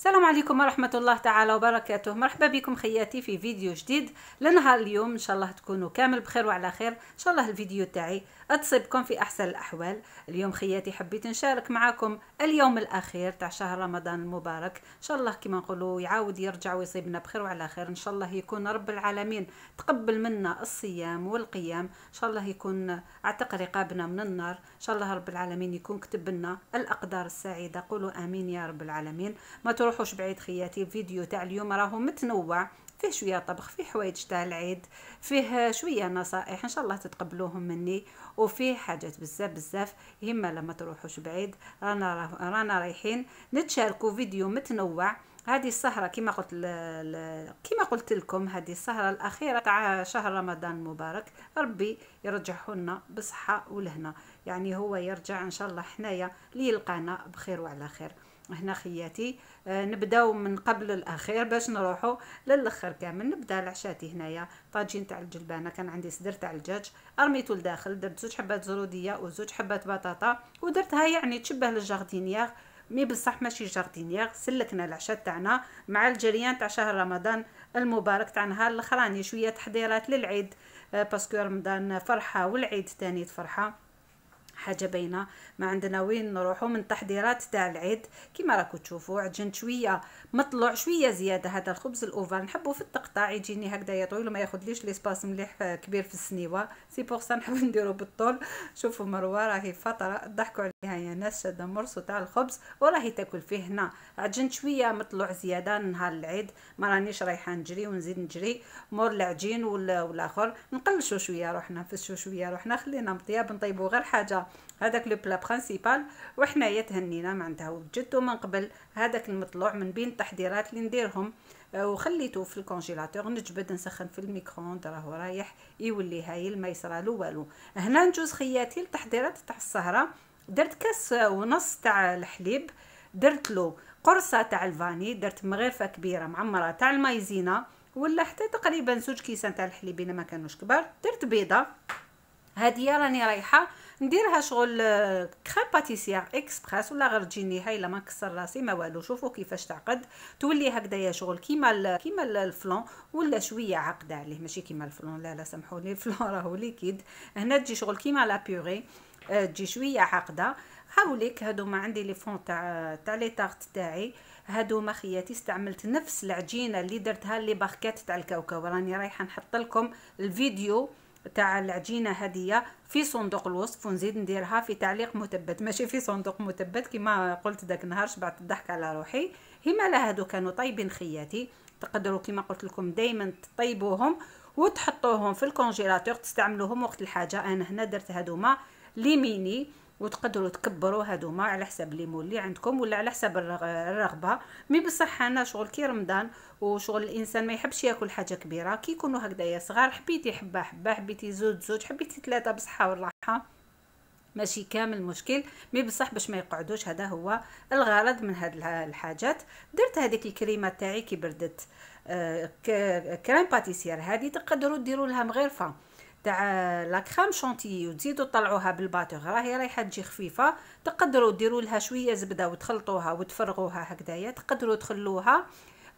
السلام عليكم ورحمة الله تعالى وبركاته مرحبا بكم خياتي في فيديو جديد لنهار اليوم إن شاء الله تكونوا كامل بخير وعلى خير إن شاء الله الفيديو تاعي تصيبكم في أحسن الأحوال اليوم خياتي حبيت نشارك معكم اليوم الأخير تاع شهر رمضان المبارك إن شاء الله كما نقولوا يعاود يرجع ويصيبنا بخير وعلى خير إن شاء الله يكون رب العالمين تقبل منا الصيام والقيام إن شاء الله يكون أعتق رقابنا من النار إن شاء الله رب العالمين يكون كتب لنا الأقدار السعيدة قولوا آمين يا رب العالمين ما تروحوش بعيد خياتي الفيديو تاع اليوم راهو متنوع فيه شويه طبخ فيه حوايج تاع العيد فيه شويه نصائح ان شاء الله تتقبلوهم مني وفيه حاجات بزاف بزاف يهمه لما تروحوش بعيد رانا رانا رايحين نتشاركوا فيديو متنوع هذه السهره كما قلت كما قلت لكم هذه السهره الاخيره تاع شهر رمضان المبارك ربي يرجعه لنا بصحه ولهنا يعني هو يرجع ان شاء الله حنايا ليلقانا بخير وعلى خير هنا خياتي آه، نبداو من قبل الاخير باش نروحو للاخر كامل نبدا لعشاتي هنايا طاجين تاع الجلبانه كان عندي صدر تاع الدجاج رميتو لداخل درت زوج حبات زروديه وزوج حبات بطاطا ودرتها يعني تشبه للجاردينيير مي بصح ماشي جاردينيير سلكنا العشاء تاعنا مع الجريان تاع شهر رمضان المبارك تاع نهار الاخراني شويه تحضيرات للعيد آه، باسكو رمضان فرحه والعيد تاني فرحه حاجه باينه ما عندنا وين نروحو من تحضيرات تاع العيد كيما راكو تشوفوا عجنت شويه مطلع شويه زياده هذا الخبز الاوفال نحبو في التقطاع يجيني هكذا يا طويل وما ياخذليش ليسباس مليح آه، كبير في السنيوه سي بوغ سا نحب نديرو بالطول شوفوا مروه راهي فتره ضحكوا عليها يا ناس شاده مرسو تاع الخبز وراهي تاكل فيه هنا عجنت شويه مطلع زياده نهار العيد ما رانيش رايحه نجري ونزيد نجري مور العجين والاخر نقلشوا شويه روحنا نفسو شويه روحنا خلينا مطياب نطيبو غير حاجه هذاك لو بلا برينسيبال وحنايا تهنينا معناتها وجدتو من قبل هذاك المطلوع من بين التحضيرات اللي نديرهم آه، وخليته في الكونجيلاتور نجبد نسخن في الميكرووند راهو رايح يولي هايل ما يصرالو والو هنا نجوز خياتي التحضيرات تاع السهره درت كاس ونص تاع الحليب درت له قرصه تاع الفاني درت مغرفه كبيره معمره تاع المايزينا ولا حتى تقريبا زوج كيسان تاع الحليب الا ما كانوش كبار درت بيضه هذه راني رايحه نديرها شغل كريم باتيسيير اكسبريس ولا غير تجيني هايله ما نكسر راسي ما والو شوفوا كيفاش تعقد تولي هكذايا شغل كيما كيما الفلون ولا شويه عقده عليه ماشي كيما الفلون لا لا سامحوني الفلون راهو ليكيد هنا تجي شغل كيما لا آه، بيغي تجي شويه عقده هاوليك هادو ما عندي لي فون تاع تاع لي تارت تاعي هادو ما خياتي استعملت نفس العجينه اللي درتها لي باركات تاع الكاوكاو راني رايحه نحط لكم الفيديو تاع العجينه هديه في صندوق الوصف ونزيد نديرها في تعليق مثبت ماشي في صندوق مثبت كما قلت داك النهار شبعت الضحك على روحي هما لا هادو كانوا طيبين خياتي تقدروا كما قلت لكم دائما تطيبوهم وتحطوهم في الكونجيلاتور تستعملوهم وقت الحاجه انا هنا درت هادوما ليميني ميني وتقدروا تكبروا هادوما على حسب مول اللي عندكم ولا على حسب الرغبه مي بصح انا شغل كي رمضان وشغل الانسان ما يحبش ياكل حاجه كبيره كي يكونوا هكذايا صغار حبيتي حبه حبه حبيتي زوج زوج حبيتي ثلاثه بصحه والراحه ماشي كامل مشكل مي بصح باش ما يقعدوش هذا هو الغرض من هاد الحاجات درت هذيك الكريمه تاعي كي بردت آه، كريم باتيسير هذه تقدروا ديروا لها مغرفه تاع لا كريم شونتيي وتزيدوا طلعوها بالباتور راهي رايحه تجي خفيفه تقدروا ديروا لها شويه زبده وتخلطوها وتفرغوها هكذايا تقدروا تخلوها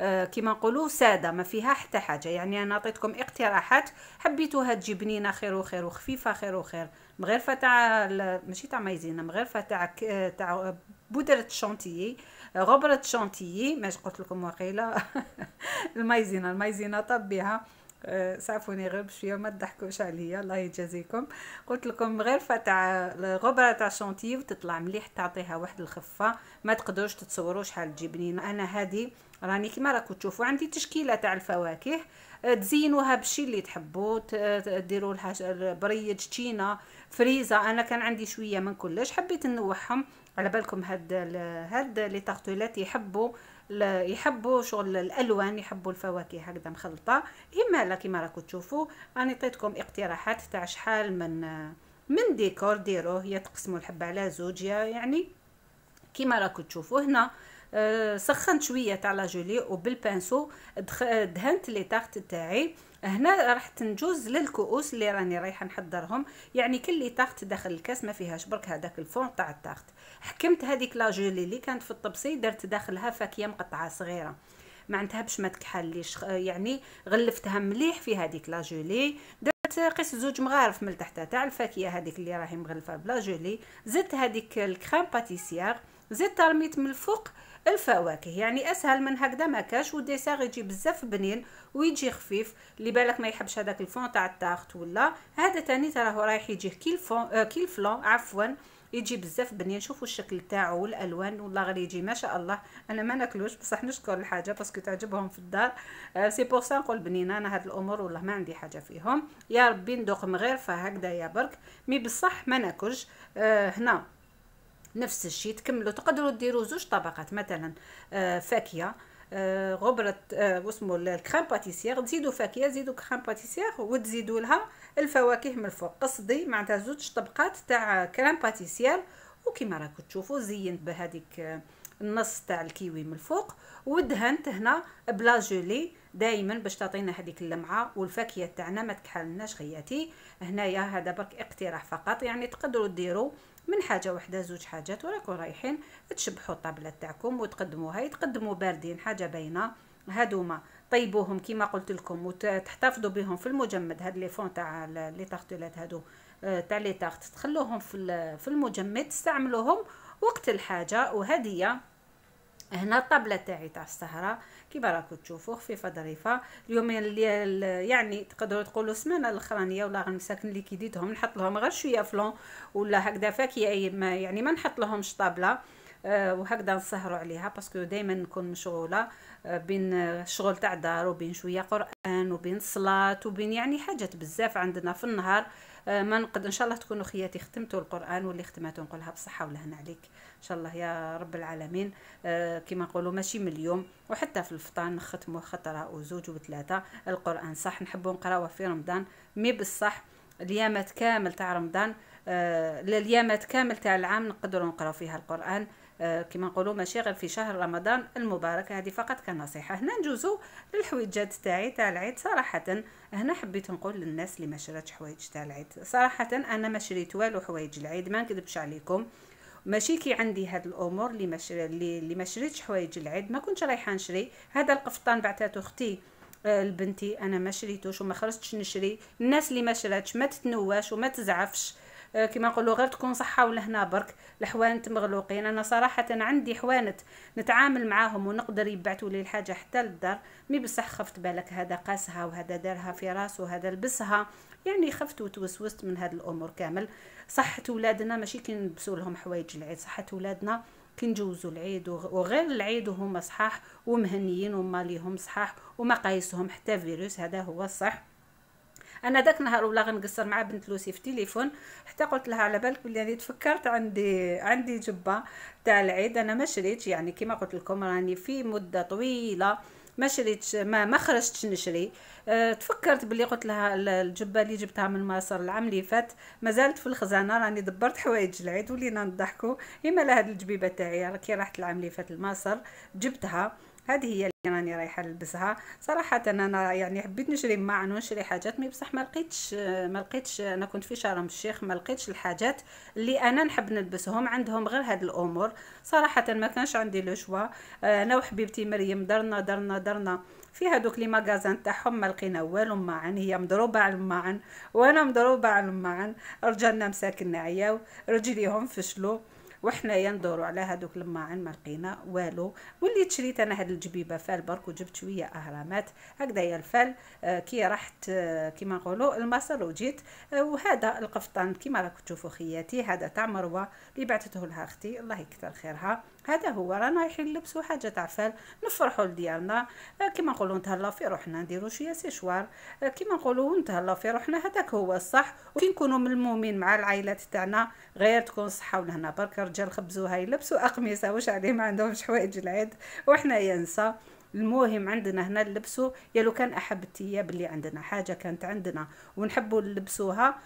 آه، كيما كما نقولوا ساده ما فيها حتى حاجه يعني انا عطيتكم اقتراحات حبيتوها تجي بنينه خير وخير وخفيفه خير وخير مغرفه تاع ماشي تاع مايزينا مغرفه تاع تاع بودره شونتيي غبره شونتيي ما قلت لكم وقيله المايزينا المايزينا طب أه، سعفوني غير بشويه ما تضحكوش عليا الله يجازيكم قلت لكم غير فتع الغبره تاع شونتي وتطلع مليح تعطيها واحد الخفه ما تقدروش تتصوروا شحال تجي انا هذه راني كما راكم تشوفوا عندي تشكيله تاع الفواكه أه، تزينوها بالشي اللي تحبوا ديروا لها بريج تشينا فريزه انا كان عندي شويه من كلش حبيت نوحهم على بالكم هاد هاد لي تارتولات يحبوا يحبوا شغل الالوان يحبوا الفواكه هكذا مخلطه اما كيما راكم تشوفوا راني عطيتكم اقتراحات تاع شحال من من ديكور ديروه يا تقسموا الحبه على زوج يعني كيما راكم تشوفوا هنا سخنت شويه تاع لا جولي وبالبانسو دهنت لي تارت تاعي هنا راح تنجوز للكؤوس اللي راني رايحه نحضرهم يعني كل لي تارت داخل الكاس ما فيهاش برك هذاك الفون تاع التارت حكمت هذيك لا جولي اللي كانت في الطبسي درت داخلها فاكهه مقطعه صغيره معناتها باش ما تكحليش يعني غلفتها مليح في هذيك لا جولي درت قيس زوج مغارف من تحتها تاع الفاكهه هذيك اللي راهي مغلفه بلا جولي زدت هذيك الكريم باتيسيير زدت رميت من الفوق آه الفواكه يعني اسهل من هكذا ما كاش والديسير يجي بزاف بنين ويجي خفيف اللي بالك ما يحبش هذاك الفون تاع التارت ولا هذا تاني تراه رايح يجيه كيل فون آه كيل فلون عفوا يجي بزاف بنين شوفوا الشكل تاعو والالوان والله غير يجي ما شاء الله انا ما ناكلوش بصح نشكر الحاجه باسكو تعجبهم في الدار آه سي بور سا نقول بنينه انا هاد الامور والله ما عندي حاجه فيهم يا ربي ندوق مغير فهكذا يا برك مي بصح ما ناكلش آه هنا نفس الشيء تكملوا تقدروا ديروا زوج طبقات مثلا آه، فاكهه آه، غبره آه، واسمو الكريم باتيسيير تزيدوا فاكهه تزيدوا كريم باتيسيير وتزيدوا لها الفواكه من الفوق قصدي معناتها زوج طبقات تاع كريم باتيسيير وكما راكم تشوفوا زينت بهذيك النص تاع الكيوي من الفوق ودهنت هنا بلا جولي دائما باش تعطينا هذيك اللمعه والفاكهه تاعنا ما تكحلناش خياتي هنايا هذا برك اقتراح فقط يعني تقدروا ديروا من حاجه واحده زوج حاجات وراكم رايحين تشبحوا الطابله تاعكم وتقدموها يتقدموا باردين حاجه باينه هادوما طيبوهم كما قلت لكم وتحتفظوا بهم في المجمد هاد لي فون تاع لي تارتولات هادو آه، تاع لي تخلوهم في في المجمد تستعملوهم وقت الحاجه وهديه هنا الطابله تاعي تاع السهره كيما راكم تشوفوا خفيفه ظريفه اليومين اللي يعني تقدروا تقولوا السمانه الاخرانيه ولا المساكن اللي كيديتهم نحط لهم غير شويه فلون ولا هكذا فاكهه يعني ما نحط لهمش طابله آه، وهكذا نسهروا عليها باسكو دائما نكون مشغوله آه، بين الشغل آه، تاع دار وبين شويه قران وبين صلاه وبين يعني حاجات بزاف عندنا في النهار آه، ما نقد ان شاء الله تكونوا خياتي ختمتوا القران واللي ختمته نقولها بالصحه والهنا عليك ان شاء الله يا رب العالمين آه، كما نقولوا ماشي من اليوم وحتى في الفطان نختموا خطره وزوج وثلاثه القران صح نحبوا نقراوه في رمضان مي بالصح اليامات كامل تاع رمضان آه، لليامات كامل تاع العام نقدروا نقراو فيها القران آه، كما نقولوا غير في شهر رمضان المبارك هذه فقط كنصيحه هنا نجوزو للحويجات تاعي تاع العيد صراحه هنا حبيت نقول للناس اللي ما شراتش حوايج تاع العيد صراحه انا ما شريت والو حوايج العيد ما نكذبش عليكم ماشي كي عندي هاد الامور اللي ما اللي ما شريتش حوايج العيد ما كنتش رايحه نشري هذا القفطان بعثته اختي آه، لبنتي انا ما شريتوش وما خرجتش نشري الناس اللي ما شراتش ما تتنواش وما تزعفش آه، كما نقولوا غير تكون صحه ولهنا برك الحوانت مغلوقين انا صراحه عندي حوانت نتعامل معاهم ونقدر يبعثوا لي الحاجه حتى للدار مي بصح خفت بالك هذا قاسها وهذا دارها في راسه وهذا لبسها يعني خفت وتوسوست من هذه الامور كامل صحه ولادنا ماشي كي نلبسوا لهم حوايج العيد صحه ولادنا كي نجوزوا العيد وغير العيد وهما صحاح ومهنيين وماليهم صحاح ومقاييسهم حتى فيروس هذا هو الصح انا داك النهار ولا غنقصر مع بنت لوسي في التليفون حتى قلت لها على بالك بلي راني تفكرت عندي عندي جبه تاع العيد انا ما شريتش يعني كما قلت لكم راني في مده طويله ما شريتش ما ما خرجتش نشري أه تفكرت بلي قلت لها الجبه اللي جبتها من مصر العام اللي فات مازالت في الخزانه راني دبرت حوايج العيد ولينا نضحكوا اما لهاد الجبيبه تاعي راكي راحت العام اللي فات لمصر جبتها هذه هي اللي راني رايحه نلبسها صراحه انا يعني حبيت نشري معن ونشري حاجات مي بصح ما لقيتش ما لقيتش انا كنت في شرم الشيخ ما لقيتش الحاجات اللي انا نحب نلبسهم عندهم غير هاد الامور صراحه ما كانش عندي لو شوا انا وحبيبتي مريم درنا درنا درنا في هذوك لي ماغازان تاعهم ما لقينا والو معن هي مضروبه على المعن وانا مضروبه على المعن رجالنا مساكن عياو رجليهم فشلوا وحنا يندوروا على هذوك الماعن ما لقينا والو وليت شريت انا هاد الجبيبه فال برك وجبت شويه اهرامات هكذايا الفال آه، كي رحت آه، كيما نقولوا المصل وجيت آه، وهذا القفطان كيما راكم تشوفوا خياتي هذا تاع مروه اللي بعثته لها اختي الله يكثر خيرها هذا هو رانا رايحين نلبسو حاجه تاع فال نفرحوا لديالنا آه، كيما نقولوا نتهلاو في روحنا نديرو شويه سيشوار آه، كيما نقولوا نتهلاو في روحنا هذاك هو الصح وكي نكونوا ملمومين مع العائلات تاعنا غير تكون صحه ولهنا برك الرجال خبزوها يلبسوا اقمصه واش عليه ما عندهمش حوايج العيد وحنا ينسى المهم عندنا هنا نلبسو يا لو كان احب الثياب اللي عندنا حاجه كانت عندنا ونحبوا نلبسوها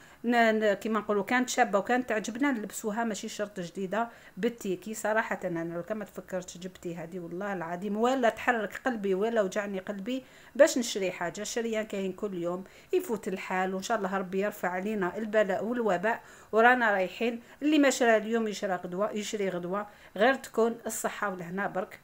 كيما نقولوا كانت شابه وكانت تعجبنا نلبسوها ماشي شرط جديده بالتيكي صراحه انا لو كان ما تفكرتش جبتي هذه والله العظيم ولا تحرك قلبي ولا وجعني قلبي باش نشري حاجه شريان كاين كل يوم يفوت الحال وان شاء الله ربي يرفع علينا البلاء والوباء ورانا رايحين اللي ما شرى اليوم يشرى غدوه يشري غدوه غير تكون الصحه ولهنا برك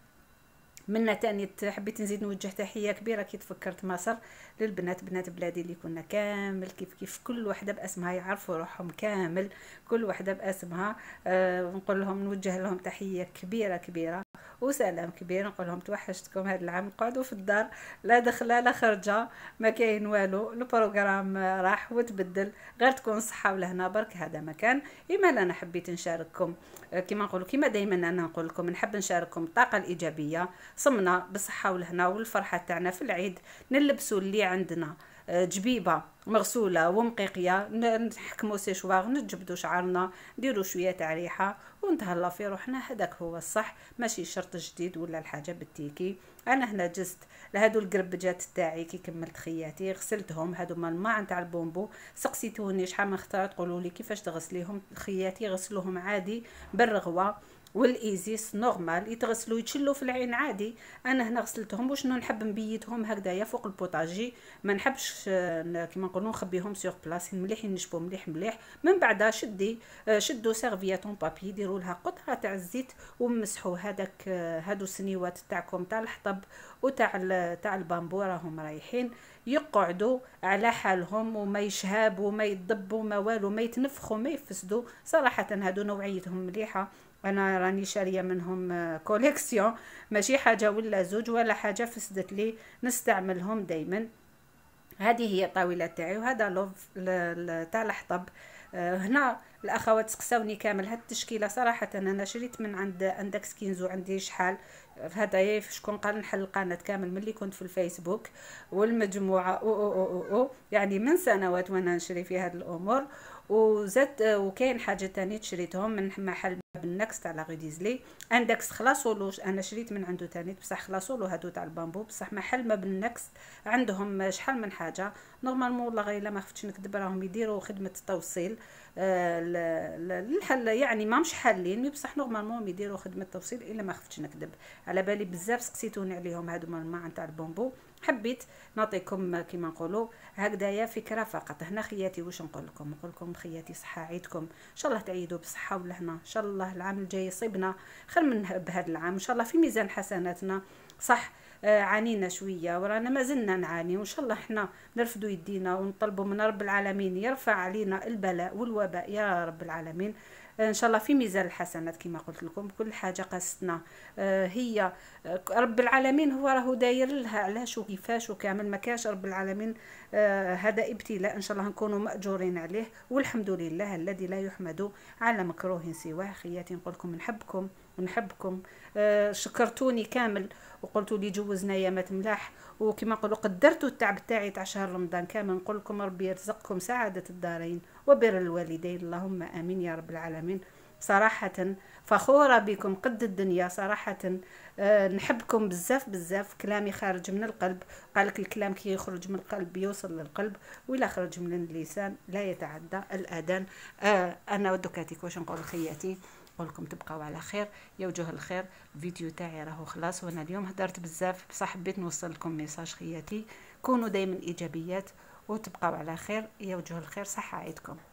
منا تاني حبيت نزيد نوجه تحيه كبيره كي تفكرت مصر للبنات بنات بلادي اللي كنا كامل كيف كيف كل وحده باسمها يعرفوا روحهم كامل كل وحده باسمها آه نقول لهم نوجه لهم تحيه كبيره كبيره وسلام كبير نقول لهم توحشتكم هذا العام قعدوا في الدار لا دخله لا خرجه ما كاين والو البروغرام راح وتبدل غير تكون صحه ولهنا برك هذا مكان اما انا حبيت نشارككم آه، كما نقولوا كما دائما انا نقول لكم نحب نشارككم الطاقه الايجابيه صمنا بالصحه ولهنا والفرحه تاعنا في العيد نلبسوا اللي عندنا جبيبه مغسوله ومقيقيه نحكمو سيشوار نجبدو شعرنا نديرو شويه تاع ريحه ونتهلا في روحنا هذاك هو الصح ماشي شرط جديد ولا الحاجه بالتيكي انا هنا جزت لهادو القربجات تاعي كي كملت خياتي غسلتهم هادو مال الماء تاع البومبو سقسيتوني شحال من اختار تقولوا لي كيفاش تغسليهم خياتي غسلوهم عادي بالرغوه والايزيس نورمال يتغسلوا يتشلوا في العين عادي انا هنا غسلتهم وشنو نحب نبيتهم هكذايا فوق البوطاجي ما نحبش آه، كيما نقولوا نخبيهم سور بلاص مليح ينشفوا مليح مليح من بعد شدي آه، شدوا سيرفياتون بابي ديروا لها قطعه تاع الزيت ومسحوا هذاك آه، هادو السنيوات تاعكم تاع الحطب وتاع تاع البامبو راهم رايحين يقعدوا على حالهم وما يشهابوا ما يضبوا ما والو ما يتنفخوا ما يفسدوا صراحه هادو نوعيتهم مليحه انا راني شاريه منهم كوليكسيون آه، ماشي حاجه ولا زوج ولا حاجه فسدت لي نستعملهم دائما هذه هي الطاوله تاعي وهذا لوف تاع الحطب آه، هنا الاخوات سقساوني كامل هاد التشكيله صراحه انا شريت من عند عندك كينزو عندي شحال هذا شكون قال نحل القناه كامل ملي كنت في الفيسبوك والمجموعه او او او او, أو. يعني من سنوات وانا نشري في هاد الامور وزاد وكاين حاجه تانية شريتهم من محل بالنكس تاع لا غوديزلي اندكس له انا شريت من عنده تاني بصح خلاصولو هادو تاع البامبو بصح محل ما بالنكس عندهم شحال من حاجه نورمالمون والله غير ما خفتش نكذب راهم يديروا خدمه التوصيل الحل يعني ما مش حالين مي بصح نورمالمون يديروا خدمه توصيل الا ما خفتش نكذب على بالي بزاف سقسيتوني عليهم هادو الماء تاع البومبو حبيت نعطيكم كيما نقولوا هكذايا فكره فقط هنا خياتي واش نقول لكم نقول لكم خياتي صحه عيدكم ان شاء الله تعيدوا بصحه ولهنا ان شاء الله العام الجاي يصيبنا خير من بهذا العام ان شاء الله في ميزان حسناتنا صح آه، عانينا شويه ورانا ما زلنا نعاني وان شاء الله حنا نرفدوا يدينا ونطلبوا من رب العالمين يرفع علينا البلاء والوباء يا رب العالمين آه، ان شاء الله في ميزان الحسنات كما قلت لكم كل حاجه قاستنا آه، هي رب العالمين هو راهو داير لها علاش وكيفاش وكامل ما كاش رب العالمين هذا ابتلاء ان شاء الله نكونوا ماجورين عليه والحمد لله الذي لا يحمد على مكروه سواه خياتي نقول لكم نحبكم ونحبكم آه، شكرتوني كامل وقلتوا لي جوزنا يا مات ملاح وكما نقولوا قدرتوا التعب تاعي تاع شهر رمضان كامل نقول لكم ربي يرزقكم سعادة الدارين وبر الوالدين اللهم امين يا رب العالمين صراحة فخورة بكم قد الدنيا صراحة أه نحبكم بزاف بزاف كلامي خارج من القلب قالك الكلام كي يخرج من القلب يوصل للقلب ولا خرج من اللسان لا يتعدى الأذان أه أنا ودكاتي واش نقول خياتي نقول لكم تبقاو على خير يا وجوه الخير الفيديو تاعي راهو خلاص وانا اليوم هدرت بزاف بصح حبيت نوصل لكم ميساج خياتي كونوا دائما ايجابيات وتبقاو على خير يا وجوه الخير صحه عيدكم